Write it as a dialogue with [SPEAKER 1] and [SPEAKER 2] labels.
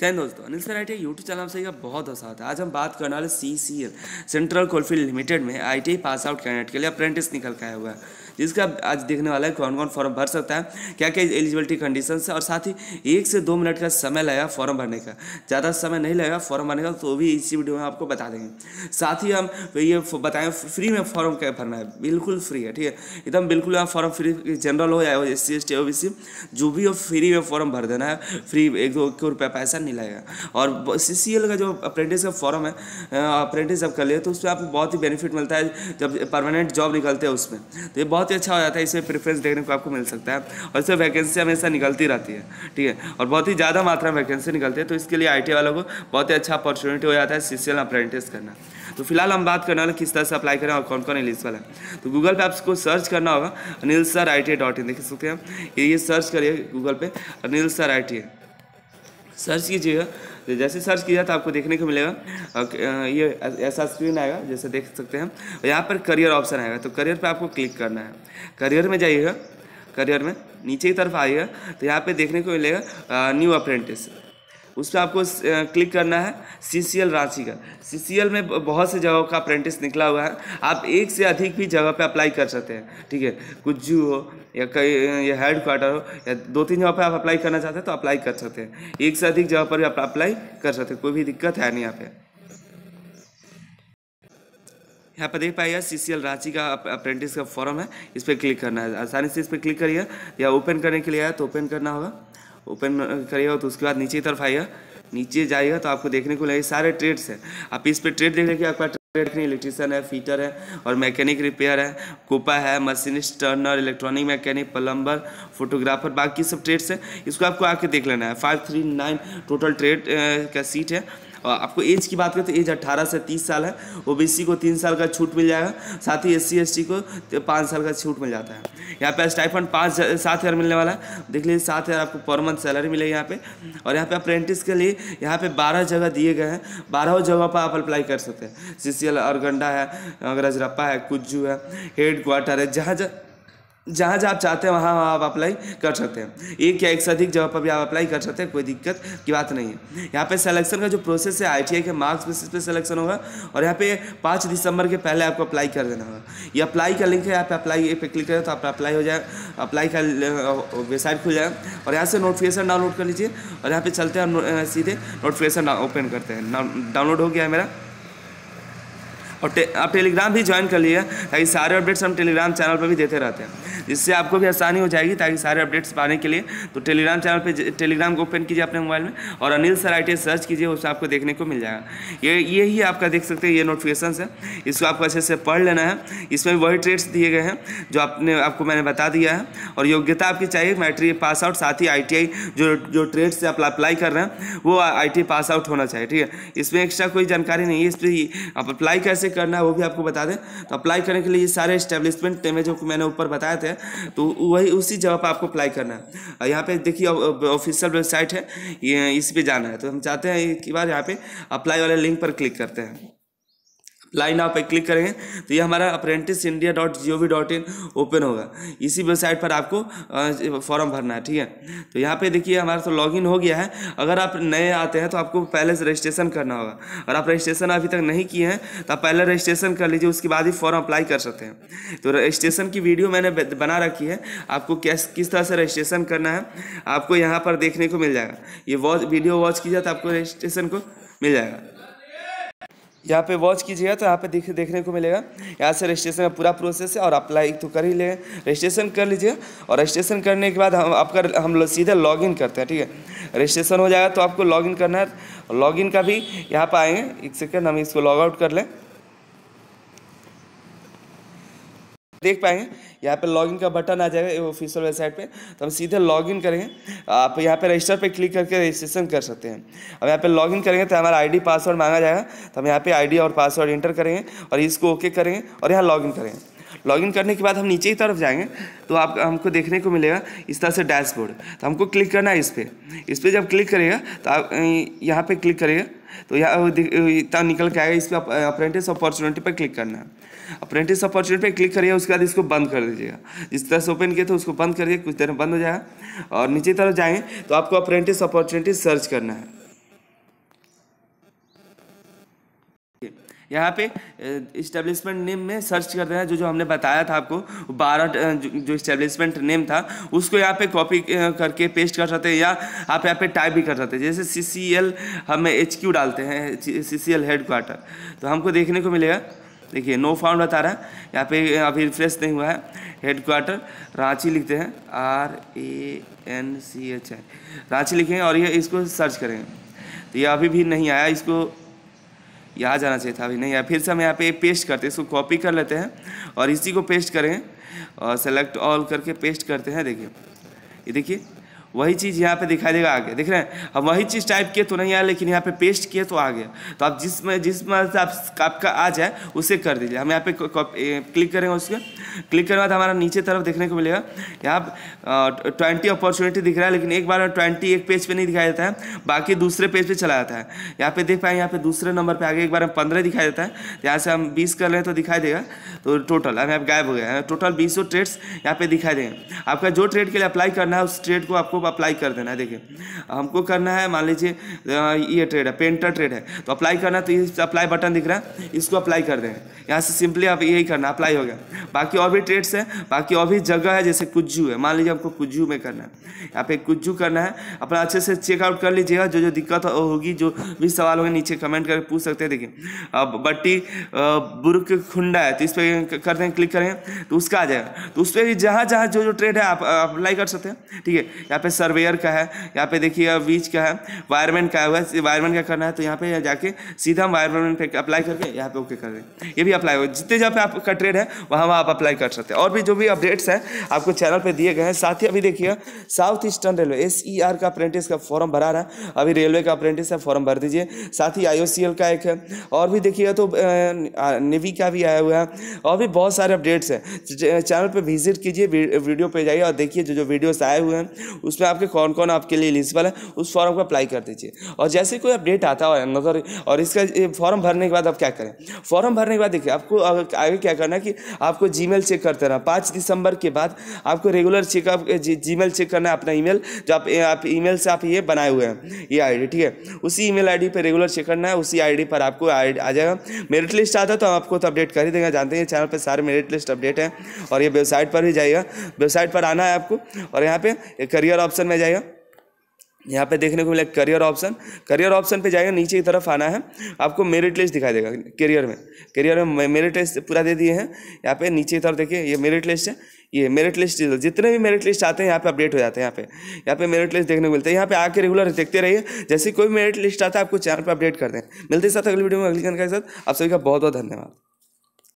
[SPEAKER 1] जैन दोस्तों अनिल सर आई YouTube channel से बहुत आसान है आज हम बात करने वाले C C L central coalfield limited में आई पास आउट कैंडिडेट के लिए अप्रेंटिस निकल के आया हुआ है जिसका आज देखने वाला है कौन कौन फॉर्म भर सकता है क्या क्या एलिजिबिलिटी कंडीशन है और साथ ही एक से दो मिनट का समय लगेगा फॉर्म भरने का ज़्यादा समय नहीं लगेगा फॉर्म भरने का तो भी इसी वीडियो में आपको बता देंगे साथ ही हम ये बताएं फ्री में फॉर्म क्या भरना है बिल्कुल फ्री है ठीक है एकदम बिल्कुल आप फॉर्म फ्री जनरल हो या S C S T O B C जो भी हो फ्री में फॉर्म भर देना है फ्री एक दो रुपया पैसा नहीं लगेगा और सी सी एल का जो अप्रेंटिस का फॉर्म है अप्रेंटिस जब कर लिए तो उसमें आपको बहुत ही बेनिफिट मिलता है जब परमानेंट जॉब निकलते हैं उसमें तो ये बहुत ही अच्छा हो जाता है इसमें प्रेफरेंस देखने को आपको मिल सकता है और इसमें वैकेंसी हमेशा निकलती रहती है ठीक है और बहुत ही ज़्यादा मात्रा में वैकेंसी निकलती है तो इसके लिए आई वालों को बहुत ही अच्छा अपॉर्चुनिटी हो जाता है सी सी एल अप्रेंटिस करना तो फिलहाल हम बात करने वाले किस तरह से अप्लाई करें और कौन कौन वाला है तो गूगल पे आपको सर्च करना होगा Anil sir I T dot in देख सकते हैं ये सर्च करिए गूगल पे Anil sir I T search कीजिएगा जैसे सर्च किया तो आपको देखने को मिलेगा ये ऐसा स्क्रीन आएगा जैसे देख सकते हैं यहाँ पर करियर ऑप्शन आएगा तो करियर पर आपको क्लिक करना है करियर में जाइएगा करियर में नीचे की तरफ आइएगा तो यहाँ पे देखने को मिलेगा न्यू अप्रेंटिस उस पर आपको क्लिक करना है सी रांची का सी में बहुत से जगहों का अप्रेंटिस निकला हुआ है आप एक से अधिक भी जगह पे अप्लाई कर सकते हैं ठीक है कुज्जू हो या कई या हेड क्वार्टर हो या दो तीन जगह पे आप अप्लाई करना चाहते हैं तो अप्लाई कर सकते हैं एक से अधिक जगह पर भी आप अप्लाई कर सकते हैं कोई भी दिक्कत है नहीं यहाँ पर यहाँ पर देख पाइए सी सी एल रांची का अप्रेंटिस का फॉर्म है इस पर क्लिक करना है आसानी से इस पर क्लिक करिए या ओपन करने के लिए आया तो ओपन करना होगा ओपन करिएगा तो उसके बाद नीचे की तरफ आइएगा नीचे जाइएगा तो आपको देखने को लगे सारे ट्रेड्स हैं आप इस पर ट्रेड देख रहे कि आपका ट्रेड नहीं इलेक्ट्रीशियन है फीटर है और मैकेनिक रिपेयर है कोपा है machinist turner electronic mechanic plumber photographer बाकी सब ट्रेड्स हैं इसको आपको आके देख लेना है five three nine total trade का सीट है आपको एज की बात करें तो एज अट्ठारह से तीस साल है ओबीसी को तीन साल का छूट मिल जाएगा साथ ही एस सी को तो पाँच साल का छूट मिल जाता है यहाँ पे स्टाइफन पाँच सात हज़ार मिलने वाला है देख लीजिए सात हज़ार आपको पर मंथ सैलरी मिलेगी यहाँ पे और यहाँ पे अप्रेंटिस के लिए यहाँ पे बारह जगह दिए गए हैं बारहों जगह पर आप अप्लाई कर सकते हैं सी सी एल है गजरप्पा है कुज्जू है हेड क्वार्टर है जहाँ जहाँ जहाँ जहाँ आप चाहते हैं वहाँ आप अप्लाई कर सकते हैं एक या एक से अधिक जगह पर भी आप अप्लाई कर सकते हैं कोई दिक्कत की बात नहीं है यहाँ पे सिलेक्शन का जो प्रोसेस है आईटीआई के मार्क्स बेसिस पे सिलेक्शन होगा और यहाँ पे पाँच दिसंबर के पहले आपको अप्लाई कर देना होगा ये अप्लाई का लिंक है यहाँ पे अप्लाई पे क्लिक करें तो आप अप्लाई हो जाए अप्लाई का वेबसाइट खुल जाए और यहाँ से नोटिफिकेशन डाउनलोड कर लीजिए और यहाँ पर चलते हैं सीधे नोटिफिकेशन ओपन करते हैं डाउनलोड हो गया है मेरा और आप टेलीग्राम भी ज्वाइन कर लिए ताकि सारे अपडेट्स हम टेलीग्राम चैनल पर भी देते रहते हैं जिससे आपको भी आसानी हो जाएगी ताकि सारे अपडेट्स पाने के लिए तो टेलीग्राम चैनल पर टेलीग्राम को ओपन कीजिए अपने मोबाइल में और अनिल सर आई सर्च कीजिए उससे आपको देखने को मिल जाएगा ये ये ही आपका देख सकते हैं ये नोटिफिकेशन है इसको आपको अच्छे से पढ़ लेना है इसमें भी वही ट्रेड्स दिए गए हैं जो आपने आपको मैंने बता दिया है और योग्यता आपकी चाहिए मैट्रिक पास आउट साथ ही आई जो जो ट्रेड्स से आप अप्लाई कर रहे हैं वो आई पास आउट होना चाहिए ठीक है इसमें एक्स्ट्रा कोई जानकारी नहीं है इस पर आप अप्लाई कैसे करना है वो भी आपको बता दें तो अप्लाई करने के लिए ये सारे स्टेब्लिशमेंट में जो मैंने ऊपर बताया था है तो वही उसी जगह पर आपको अप्लाई करना है यहाँ पे देखिए ऑफिशियल वेबसाइट है ये इस पर जाना है तो हम चाहते हैं कि बार यहाँ पे अप्लाई वाले लिंक पर क्लिक करते हैं लाइन आप क्लिक करेंगे तो ये हमारा apprentice India dot G O V dot in open होगा इसी वेबसाइट पर आपको फॉर्म भरना है ठीक है तो यहाँ पे देखिए हमारा तो लॉगिन हो गया है अगर आप नए आते हैं तो आपको पहले से रजिस्ट्रेशन करना होगा और आप रजिस्ट्रेशन अभी तक नहीं किए हैं तो आप पहले रजिस्ट्रेशन कर लीजिए उसके बाद ही फॉर्म अप्लाई कर सकते हैं तो रजिस्ट्रेशन की वीडियो मैंने बना रखी है आपको कैस किस तरह से रजिस्ट्रेशन करना है आपको यहाँ पर देखने को मिल जाएगा ये वॉच वीडियो वॉच कीजिए तो आपको रजिस्ट्रेशन को मिल जाएगा यहाँ पे वॉच कीजिएगा तो यहाँ पे देख देखने को मिलेगा यहाँ से रजिस्ट्रेशन का पूरा प्रोसेस है और अप्लाई तो कर ही ले रजिस्ट्रेशन कर लीजिए और रजिस्ट्रेशन करने के बाद हम आपका हम लोग सीधे लॉगिन करते हैं ठीक है रजिस्ट्रेशन हो जाएगा तो आपको लॉगिन करना है लॉगिन का भी यहाँ पर आएंगे एक सेकेंड हम इसको लॉग आउट कर लें देख पाएंगे यहाँ पे लॉगिन का बटन आ जाएगा ऑफिशियल वेबसाइट पे तो हम सीधे लॉगिन करेंगे आप यहाँ पे रजिस्टर पे क्लिक करके रजिस्ट्रेशन कर सकते हैं अब यहाँ पे लॉगिन करेंगे तो हमारा आईडी पासवर्ड मांगा जाएगा तो हम यहाँ पे आईडी और पासवर्ड इंटर करेंगे और इसको ओके करेंगे और यहाँ लॉगिन करेंगे लॉगिन करने के बाद हम नीचे की तरफ जाएंगे तो आप हमको देखने को मिलेगा इस तरह से डैशबोर्ड तो हमको क्लिक करना है इस पर इस पर जब क्लिक करेगा तो आप यहाँ पर क्लिक करेगा तो यहाँ निकल के आएगा इस पर अप्रेंटिस अपॉर्चुनिटी पर क्लिक करना है अप्रेंटिस अपॉर्चुनिटी पर क्लिक करिए उसके बाद इसको बंद कर दीजिएगा जिस तरह से ओपन किया था उसको बंद करिए कुछ देर में बंद हो जाएगा और नीचे तरफ जाएंगे तो आपको अप्रेंटिस अपॉर्चुनिटी सर्च करना है यहाँ पे इस्टेब्लिशमेंट नेम में सर्च कर देना जो जो हमने बताया था आपको बारह जो इस्टेब्लिशमेंट नेम था उसको यहाँ पे कॉपी करके पेस्ट कर सकते हैं या आप यहाँ पे टाइप भी कर सकते हैं जैसे सी सी एल हम एच क्यू डालते हैं C C L head quarter तो हमको देखने को मिलेगा देखिए नो फाउंड बता रहा है यहाँ पे अभी रिफ्रेश नहीं हुआ है हेड क्वार्टर रांची लिखते हैं R A N C H I Ranchi लिखेंगे और ये इसको सर्च करेंगे तो ये अभी भी नहीं आया इसको यहाँ जाना चाहिए था अभी नहीं यार फिर से हम यहाँ पे पेस्ट करते हैं इसको कॉपी कर लेते हैं और इसी को पेस्ट करें और सेलेक्ट ऑल करके पेस्ट करते हैं देखिए ये देखिए वही चीज़ यहाँ पे दिखाई देगा आगे देख रहे हैं हम वही चीज़ टाइप किए तो नहीं आया लेकिन यहाँ पे पेस्ट किए तो आ गया तो आप जिसमें जिस मर्ज आप, आपका आ जाए उसे कर दीजिए हम यहाँ पे क्लिक करेंगे उसके क्लिक करने बाद हमारा नीचे तरफ देखने को मिलेगा यहाँ ट्वेंटी अपॉर्चुनिटी दिख रहा है लेकिन एक बार ट्वेंटी एक पेज पे नहीं दिखाया जाता है बाकी दूसरे पेज पे चला जाता है यहाँ पे देख पाए यहाँ पे दूसरे नंबर पे आगे एक बार हम पंद्रह दिखाया जाता है यहाँ से हम बीस कर रहे हैं तो दिखाई देगा तो टोटल हमें आप गायब हो गया टोटल बीसों ट्रेड्स यहाँ पे दिखाई देंगे आपका जो ट्रेड के लिए अप्लाई करना है उस ट्रेड को आपको अप्लाई कर देना है देखिए हमको करना है मान लीजिए ये ट्रेड है पेंटर ट्रेड है तो अप्लाई करना तो ये अप्लाई बटन दिख रहा है इसको अप्लाई कर दें यहाँ से सिंपली आप यही करना अप्लाई हो गया बाकी और और भी ट्रेड्स हैं बाकी और भी जगह है जैसे कुज्जू है मान लीजिए आपको कुज्जू में करना है यहाँ पे कुज्जू करना है अपना अच्छे से चेकआउट कर लीजिएगा जो जो दिक्कत होगी जो भी सवाल होंगे नीचे कमेंट करके पूछ सकते हैं देखिए अब बट्टी बुर्क खुंडा है तो इस पर कर दें क्लिक करें तो उसका आ जाएगा तो उस पर भी जहाँ जहाँ जो जो ट्रेड है आप अप्लाई कर सकते हैं ठीक है यहाँ पे सर्वेयर का है यहाँ पे देखिए बीच का है वायरमैन का हुआ है वायरमैन का करना है तो यहाँ पे जाके सीधा हम वायरमैन पर अप्लाई करके यहाँ पे ओके कर दें ये भी अप्लाई होगा जितने जहाँ पे आपका ट्रेड है वहाँ वहाँ आप अप्लाई अप्लाई कर सकते हैं और भी जो भी अपडेट्स हैं आपको चैनल पे दिए गए हैं साथ ही अभी देखिए south eastern railway S E R का अप्रेंटिस का फॉर्म भरा रहा है अभी रेलवे का अप्रेंटिस है फॉर्म भर दीजिए साथ ही आई सी एल का एक है और भी देखिए तो नेवी का भी आया हुआ है और भी बहुत सारे अपडेट्स हैं चैनल पर विजिट कीजिए वीडियो पर जाइए और देखिए जो जो वीडियोज आए हुए हैं उसमें आपके कौन कौन आपके लिए एलिजिबल है उस फॉर्म को अप्लाई कर दीजिए और जैसे कोई अपडेट आता है नजर और इसका फॉर्म भरने के बाद आप क्या करें फॉर्म भरने के बाद देखिए आपको आगे क्या करना है कि आपको जी ईमेल चेक करते रहना पाँच दिसंबर के बाद आपको regular checkup Gmail check करना है अपना ईमेल जो आप आप ईमेल से आप ये बनाए हुए हैं ये आईडी ठीक है उसी ईमेल आईडी पर रेगुलर चेक करना है उसी आईडी पर आपको आ जाएगा मेरिट लिस्ट आता है तो हम आपको तो अपडेट कर ही देंगे जानते हैं चैनल पर सारे मेरिट लिस्ट अपडेट हैं और ये वेबसाइट पर भी जाएगा वेबसाइट पर आना है आपको और यहाँ पर करियर ऑप्शन में जाएगा यहाँ पे देखने को मिला करियर ऑप्शन करियर ऑप्शन पे जाएगा नीचे की तरफ आना है आपको मेरिट लिस्ट दिखाई देगा करियर में करियर में मेरिट लिस्ट पूरा दे दिए हैं यहाँ पे नीचे की तरफ देखिए ये मेरिट लिस्ट है ये मेरिट लिस्ट जितने भी मेरिट लिस्ट आते हैं यहाँ पे अपडेट हो जाते हैं यहाँ पे यहाँ पे मेरिट लिस्ट देखने को मिलता है यहाँ पे आके रेगुलर देखते रहिए जैसे कोई मेरिट लिस्ट आता है आपको चैनल पर अपडेट कर दें मिलते साथ अगली वीडियो में अगली जानकारी के साथ आप सभी का बहुत बहुत धन्यवाद